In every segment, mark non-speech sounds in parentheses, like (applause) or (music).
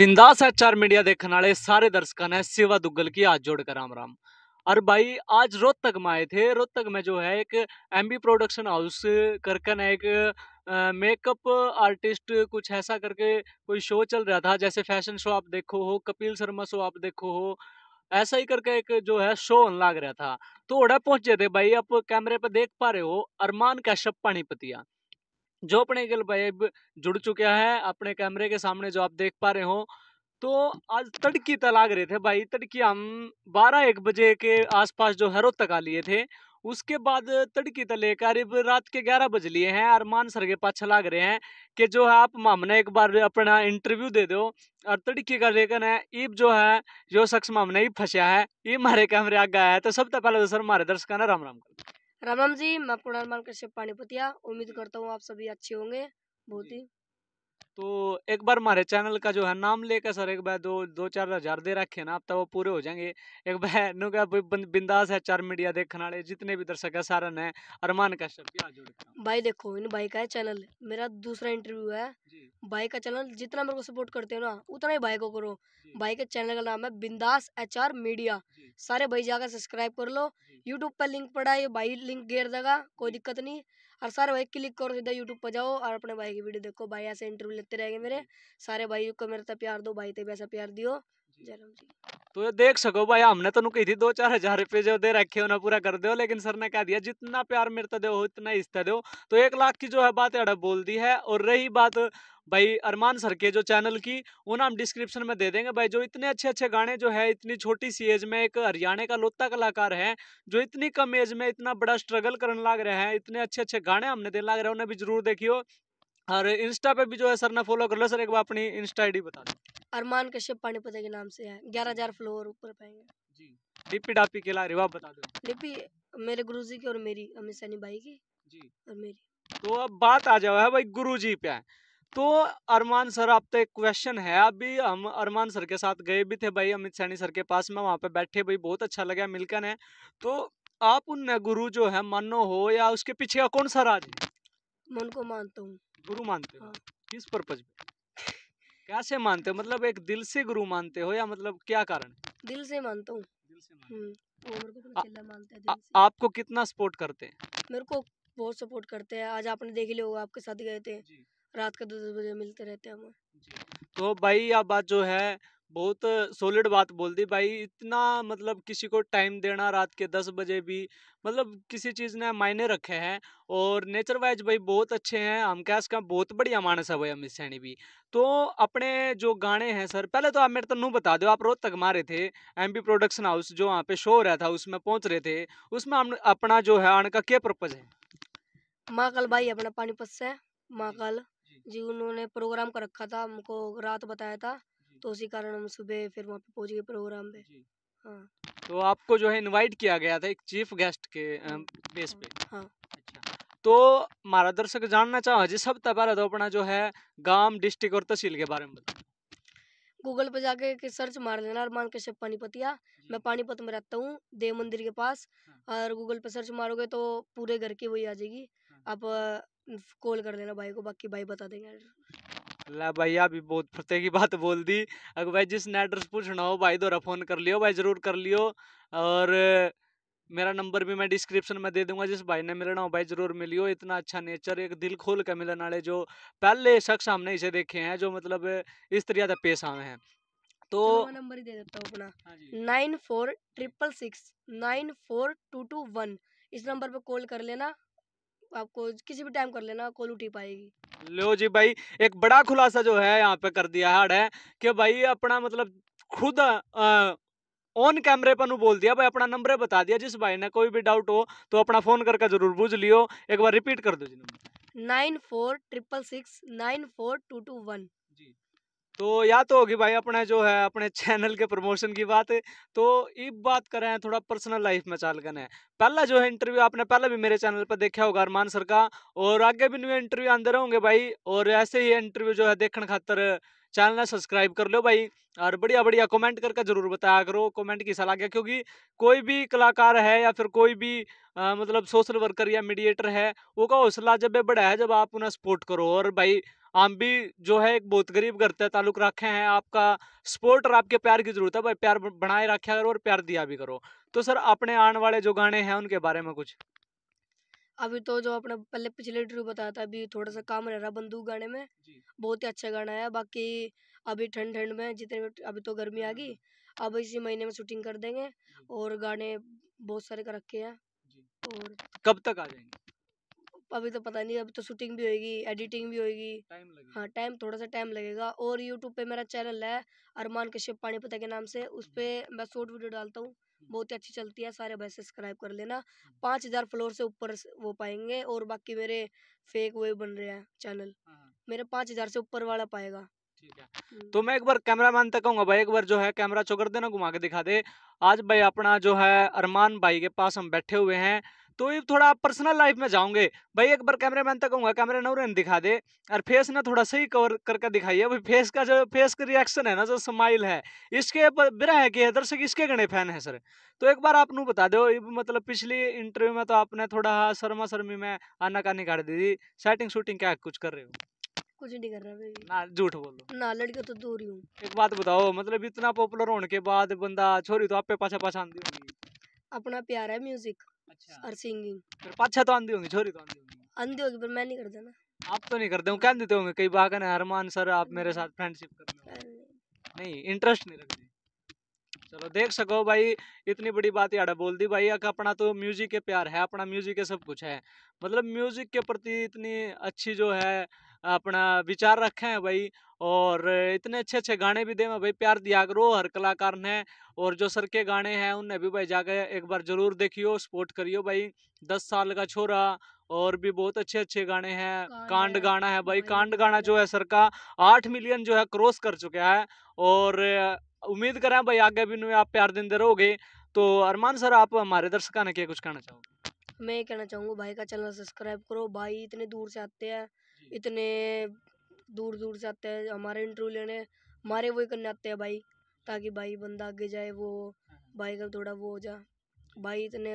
बिंदास are media देखने वाले सारे दर्शकों ने सेवा दुग्गल की आज जोड़कर राम राम और भाई आज रोहतक में आए थे रोहतक में जो है एक एमबी प्रोडक्शन हाउस करके ना एक मेकअप आर्टिस्ट कुछ ऐसा करके कोई शो चल रहा था जैसे फैशन शो आप देखो हो कपिल शर्मा शो आप देखो हो ऐसा ही करके एक जो है शो लग रहा था तो ओडा पहुंचे थे भाई आप कैमरे पर देख पा रहे हो अरमान कैशप पानीपतिया जो अपने गल भाई जुड़ चुका है अपने कैमरे के सामने जो आप देख पा रहे हो तो आज तड़की तलाग रहे थे भाई तड़की हम बारह एक बजे के आसपास जो हैरो तक आ लिए थे उसके बाद तड़की तले करीब रात के ग्यारह बज लिए हैं और मान सर के पाछा लाग रहे हैं कि जो है आप मामने एक बार अपना इंटरव्यू दे दो और तड़की का लेकिन है ईब जो है जो शख्स मामने ही फंसा है ये हमारे कैमरे आगे आया है तो सबसे पहले तो सर हमारे दर्शक ना राम राम कर राम राम जी मैं आपको निर्माण कृषि पानीपतिया उम्मीद करता हूँ आप सभी अच्छे होंगे बहुत ही तो एक बार हमारे चैनल का जो है नाम लेकर सर एक बार दो दो चार हजार दे रखे ना आप तो वो पूरे हो जाएंगे एक बार (laughs) बिंदास है चार मीडिया देखने वाले जितने भी दर्शक है सारा ने अरमान कश्यप क्या भाई देखो इन भाई का है चैनल मेरा दूसरा इंटरव्यू है भाई का चैनल जितना मेरे को सपोर्ट करते हो ना उतना ही भाई को करो भाई के चैनल का नाम है बिंदास एच मीडिया सारे भाई जाकर सब्सक्राइब कर लो यूट्यूब पर लिंक पड़ा है ये भाई लिंक घेर देगा कोई दिक्कत नहीं और सारे भाई क्लिक करो सीधा यूट्यूब पर जाओ और अपने भाई की वीडियो देखो भाई ऐसे इंटरव्यू लेते रहेंगे मेरे सारे भाई को मेरे तक प्यार दो भाई तभी ऐसा प्यार दियो जय राम जी तो ये देख सको भाई हमने तो कही थी दो चार हजार रुपये जो दे रखे हो ना पूरा कर दो लेकिन सर ने कह दिया जितना प्यार मेरे तो दो उतना हिस्सा दो तो एक लाख की जो है बात अड़ब बोल दी है और रही बात भाई अरमान सर के जो चैनल की वो ना हम डिस्क्रिप्शन में दे देंगे भाई जो इतने अच्छे अच्छे गाने जो है इतनी छोटी सी एज में एक हरियाणा का लोता कलाकार है जो इतनी कम एज में इतना बड़ा स्ट्रगल करने लग रहे हैं इतने अच्छे अच्छे गाने हमने देने लग रहे हैं उन्हें भी जरूर देखियो और इंस्टा पे भी जो है सर ने फॉलो कर लो सर एक बार अपनी इंस्टा आई बता दो अरमान कश्यप पानीपत के नाम से है ग्यारह हजार फ्लोर ऊपर पाएंगे जी लिपि डापी केला बता दो लिपि मेरे गुरुजी की और मेरी अमित सैनी भाई की जी और मेरी तो अब बात आ जाओ है भाई गुरु जी पे तो अरमान सर आप तो एक क्वेश्चन है अभी हम अरमान सर के साथ गए भी थे भाई अमित सैनी सर के पास में वहाँ पे बैठे भाई बहुत अच्छा लगा मिलकर है तो आप उन गुरु जो है मानो हो या उसके पीछे का कौन सा राज है मैं उनको मानता हूँ गुरु मानते हो हाँ। किस पर्पज पे कैसे मानते हो मतलब एक दिल से गुरु मानते हो या मतलब क्या कारण दिल से मानता हूँ हम्म, आपको कितना सपोर्ट करते हैं मेरे को बहुत सपोर्ट करते हैं आज आपने देख लिया होगा आपके साथ गए थे रात के दस बजे मिलते रहते हैं हम तो भाई आप बात जो है बहुत सॉलिड बात बोल दी भाई इतना मतलब किसी को टाइम देना रात के दस बजे भी मतलब किसी चीज़ ने मायने रखे हैं और नेचर वाइज भाई बहुत अच्छे हैं हम क्या इसका बहुत बढ़िया मानस है भाई अमित सैनी भी तो अपने जो गाने हैं सर पहले तो आप मेरे तो नू बता दो आप रोज तक मारे थे एम बी प्रोडक्शन हाउस जो वहाँ पे शो हो रहा था उसमें पहुँच रहे थे उसमें हम अपना जो है आने का क्या पर्पज़ है माँ कल भाई अपना पानीपत से माँ कल जी उन्होंने प्रोग्राम कर रखा था हमको रात बताया था तो उसी कारण हम सुबह फिर वहाँ पे पहुँच गए प्रोग्राम पे हाँ तो आपको जो है इनवाइट किया गया था एक चीफ गेस्ट के बेस हाँ। पे हाँ अच्छा। तो हमारा दर्शक जानना चाहो जी सब तबारा तो अपना जो है गांव डिस्ट्रिक्ट और तहसील के बारे में बताओ गूगल पर जाके के सर्च मार लेना अरमान कश्यप पानीपतिया मैं पानीपत में रहता हूँ देव मंदिर के पास हाँ। और गूगल पर सर्च मारोगे तो पूरे घर की वही आ जाएगी हाँ। आप कॉल कर लेना भाई को बाकी भाई बता देंगे ला भाई अभी बहुत फते की बात बोल दी अगर भाई जिस नेट पूछना हो भाई दोरा फ़ोन कर लियो भाई ज़रूर कर लियो और मेरा नंबर भी मैं डिस्क्रिप्शन में दे दूंगा जिस भाई ने मिलना हो भाई ज़रूर मिलियो इतना अच्छा नेचर एक दिल खोल के मिलने वाले जो पहले शख्स हमने इसे देखे हैं जो मतलब इस तरह से पेश आए हैं तो नंबर ही दे देता हूँ अपना हाँ nine four triple six nine four two two one इस नंबर पर कॉल कर लेना आपको किसी भी टाइम कर लेना कॉल उठी पाएगी लो जी भाई एक बड़ा खुलासा जो है यहाँ पे कर दिया हाड है कि भाई अपना मतलब खुद ऑन कैमरे पर बोल दिया भाई अपना नंबर बता दिया जिस भाई ने कोई भी डाउट हो तो अपना फोन करके जरूर बुझ लियो एक बार रिपीट कर दो जी number nine four triple six nine four two two one तो या तो होगी भाई अपने जो है अपने चैनल के प्रमोशन की बात तो ये बात कर रहे हैं थोड़ा पर्सनल लाइफ में चाल करना है पहला जो है इंटरव्यू आपने पहले भी मेरे चैनल पर देखा होगा अरमान सर का और आगे भी न्यू इंटरव्यू आते रहोगे भाई और ऐसे ही इंटरव्यू जो है देखने खातर चैनल ने सब्सक्राइब कर लो भाई और बढ़िया बढ़िया कमेंट करके जरूर बताया करो कमेंट की सलाह क्या क्योंकि कोई भी कलाकार है या फिर कोई भी आ, मतलब सोशल वर्कर या मीडिएटर है वो का हौसला जब बढ़ा है जब आप उन्हें सपोर्ट करो और भाई हम भी जो है एक बहुत गरीब घर तक ताल्लुक रखे हैं आपका सपोर्ट और आपके प्यार की जरूरत है भाई प्यार बनाए रखा करो और प्यार दिया भी करो तो सर अपने आने वाले जो गाने हैं उनके बारे में कुछ अभी तो जो अपने पहले पिछले इंटरव्यू बताया था अभी थोड़ा सा काम रह रहा बंदूक गाने में बहुत ही अच्छा गाना है बाकी अभी ठंड ठंड में जितने अभी तो गर्मी आ गई हम्म। अब इसी महीने में शूटिंग कर देंगे और गाने बहुत सारे कर रखे हैं और कब तक आ जाएंगे अभी तो पता नहीं अभी तो शूटिंग भी होगी एडिटिंग भी होगी हाँ टाइम थोड़ा सा टाइम लगेगा और यूट्यूब पे मेरा चैनल है अरमान कश्यप पानीपता के नाम से उस पर हम्म। मैं शॉर्ट वीडियो डालता हूँ हम्म। बहुत ही अच्छी चलती है सारे भाई सब्सक्राइब कर लेना हम्म। पाँच हज़ार फ्लोर से ऊपर वो पाएंगे और बाकी मेरे फेक वे बन रहे हैं चैनल हाँ, हाँ। मेरे पाँच हज़ार से ऊपर वाला पाएगा तो मैं एक बार कैमरा मैन तक कहूँगा भाई एक बार जो है कैमरा चौकर देना घुमा के दिखा दे आज भाई अपना जो है अरमान भाई के पास हम बैठे हुए हैं तो ये थोड़ा आप पर्सनल लाइफ में जाओगे भाई एक बार कैमरे मैन तक कहूँगा कैमरे नवरन दिखा दे और फेस ना थोड़ा सही कवर करके दिखाइए भाई फेस का जो फेस का रिएक्शन है ना जो स्माइल है इसके बिना है कि दर्शक इसके गणे फैन है सर तो एक बार आप आपनू बता दो मतलब पिछली इंटरव्यू में तो आपने थोड़ा शर्मा शर्मी में आना कानी काट दी थी सेटिंग शूटिंग क्या कुछ कर रहे हो कुछ नहीं कर रहा भाई ना झूठ बोलो ना लड़कियों तो दूर ही हूँ एक बात बताओ मतलब इतना पॉपुलर होने के बाद बंदा छोरी तो आप पे पाछा पाछा आंदी होगी अपना प्यार है म्यूजिक अच्छा और सिंगिंग फिर पाछा तो आंधी होंगे छोरी तो आंधी होंगी आंधी होगी पर मैं नहीं करता ना आप तो नहीं करते हो कह देते होंगे कई बार ना अरमान सर आप मेरे साथ फ्रेंडशिप करते हो नहीं इंटरेस्ट नहीं रखते चलो देख सको भाई इतनी बड़ी बात यार बोल दी भाई अपना तो म्यूजिक के प्यार है अपना म्यूजिक के सब कुछ है मतलब म्यूजिक के प्रति इतनी अच्छी जो है अपना विचार रखे हैं भाई और इतने अच्छे अच्छे गाने भी दे में भाई प्यार दिया करो हर कलाकार ने और जो सर के गाने हैं उन्हें भी भाई जाके एक बार जरूर देखियो सपोर्ट करियो भाई दस साल का छोरा और भी बहुत अच्छे अच्छे गाने हैं कांड गाना है भाई कांड गाना जो है सर का आठ मिलियन जो है क्रॉस कर चुका है और उम्मीद करें भाई आगे भी आप प्यार दिन दे रहोगे तो अरमान सर आप हमारे दर्शकों ने क्या कुछ कहना चाहोगे मैं कहना चाहूँगा भाई का चैनल सब्सक्राइब करो भाई इतने दूर से आते हैं इतने दूर दूर से आते हैं हमारे इंटरव्यू लेने हमारे वो करने आते हैं भाई ताकि भाई बंदा आगे जाए वो हाँ, हाँ। भाई का थोड़ा वो हो जा भाई इतने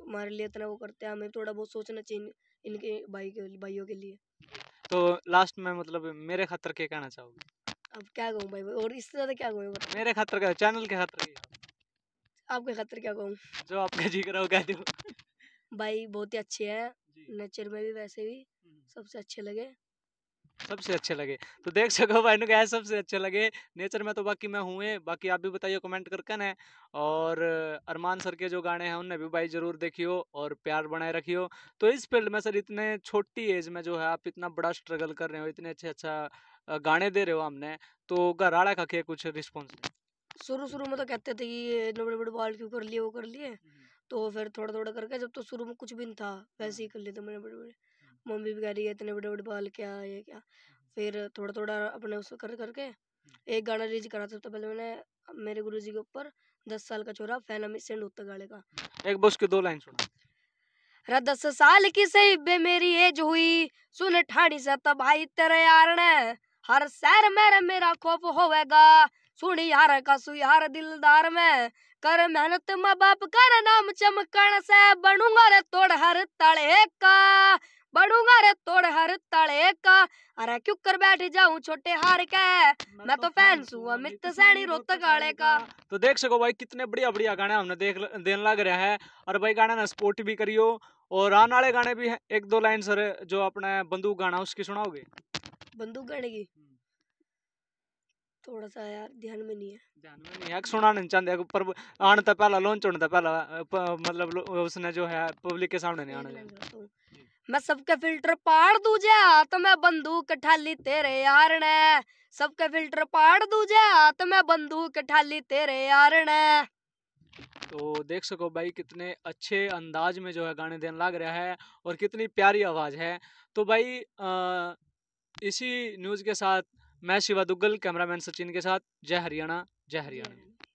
हमारे लिए इतना वो करते हैं हमें थोड़ा बहुत सोचना चाहिए इनके भाई के भाइयों के लिए तो लास्ट में मतलब मेरे खातर क्या कहना चाहोगे अब क्या कहूँ भाई और इससे ज़्यादा क्या कहूँ मेरे खातर का चैनल के खातर क्या आपके खातर क्या कहूँ जो आपका जी करा हो कह दो (laughs) भाई बहुत ही अच्छे हैं नेचर में भी वैसे भी सबसे अच्छे लगे सबसे अच्छे लगे तो देख सको भाई क्या है सबसे अच्छे लगे नेचर में तो बाकी मैं हूँ बाकी आप भी बताइए कमेंट करके ना और अरमान सर के जो गाने हैं उन्हें भी भाई ज़रूर देखियो और प्यार बनाए रखियो तो इस फील्ड में सर इतने छोटी एज में जो है आप इतना बड़ा स्ट्रगल कर रहे हो इतने अच्छे अच्छा गाने दे रहे हो हमने तो घर आड़ा का क्या कुछ रिस्पॉन्स शुरू शुरू में तो कहते थे कि ये बड़े बड़े बाल क्यों कर लिए वो कर लिए हम्म। तो फिर थोड़ा थोड़ा करके जब तो शुरू में कुछ भी नहीं था वैसे हम्म। ही कर लिए थे बड़े बड़े मम्मी भी कह रही है इतने बड़े बड़े बाल क्या ये क्या हम्म। फिर थोड़ा थोड़ा अपने उस कर करके हम्म। एक गाना रिलीज करा था तो पहले मैंने मेरे गुरु जी के ऊपर दस साल का छोरा फैलम सेंड होता गाले का हम्म। एक बस के दो लाइन सुना रा दस साल की सही बे मेरी एज हुई सुन ठाणी से तब तबाही तेरे यार ने हर शहर में मेरा खौफ होवेगा सुन यार का सु यार दिलदार में कर मेहनत माँ बाप कर नाम चमकण से बनूंगा रे तोड़ हर तड़े का बढ़ूंगा रे तोड़ हर तड़े का अरे क्यों कर बैठ जाऊं छोटे हार के मैं तो, तो फैन हूं अमित सैनी रोत तो गाड़े का तो देख सको भाई कितने बढ़िया बढ़िया गाने हमने देख देने लग रहा है और भाई गाने ना सपोर्ट भी करियो और आने वाले गाने भी हैं एक दो लाइन सर जो अपना बंदूक गाना उसकी सुनाओगे बंदूक गाने की हम्म। थोड़ा सा यार ध्यान में नहीं है ध्यान में नहीं है सुना चाहते पर आने तो पहला लॉन्च होने तो पहला मतलब उसने जो है पब्लिक के सामने नहीं आने मैं सबके फिल्टर पाड़ दूजे हाथ तो में बंदूक ठाली तेरे यार ने सबके फिल्टर पाड़ दूजे हाथ तो में बंदूक ठाली तेरे यार ने तो देख सको भाई कितने अच्छे अंदाज में जो है गाने देने लग रहा है और कितनी प्यारी आवाज़ है तो भाई आ, इसी न्यूज़ के साथ मैं शिवा दुग्गल कैमरामैन सचिन के साथ जय हरियाणा जय हरियाणा